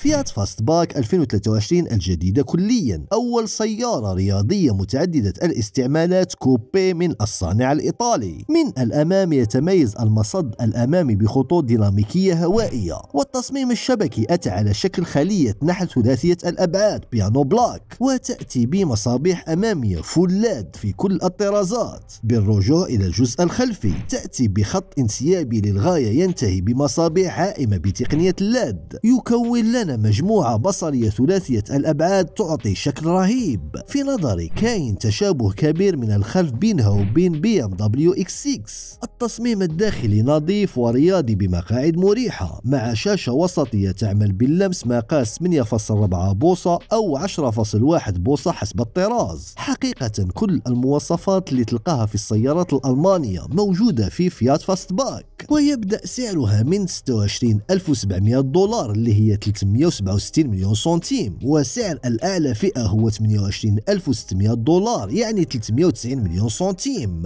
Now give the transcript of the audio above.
فيات فاست باك 2023 الجديدة كليا أول سيارة رياضية متعددة الاستعمالات كوبي من الصانع الإيطالي من الأمام يتميز المصد الأمامي بخطوط ديناميكية هوائية والتصميم الشبكي أتى على شكل خلية نحل ثلاثية الأبعاد بيانو بلاك وتأتي بمصابيح أمامية فولاد في كل الطرازات بالرجوع إلى الجزء الخلفي تأتي بخط انسيابي للغاية ينتهي بمصابيح عائمة بتقنية اللاد يكون لنا كان مجموعة بصرية ثلاثية الأبعاد تعطي شكل رهيب في نظري كاين تشابه كبير من الخلف بينها وبين بي ام دبليو اكس 6 التصميم الداخلي نظيف ورياضي بمقاعد مريحة مع شاشة وسطية تعمل باللمس مقاس 8.4 بوصة أو 10.1 بوصة حسب الطراز حقيقة كل المواصفات اللي تلقاها في السيارات الألمانية موجودة في فيات فاست باك ويبدأ سعرها من 26700 دولار اللي هي 367 مليون سنتيم وسعر الأعلى فئة هو 28600 دولار يعني 390 مليون سنتيم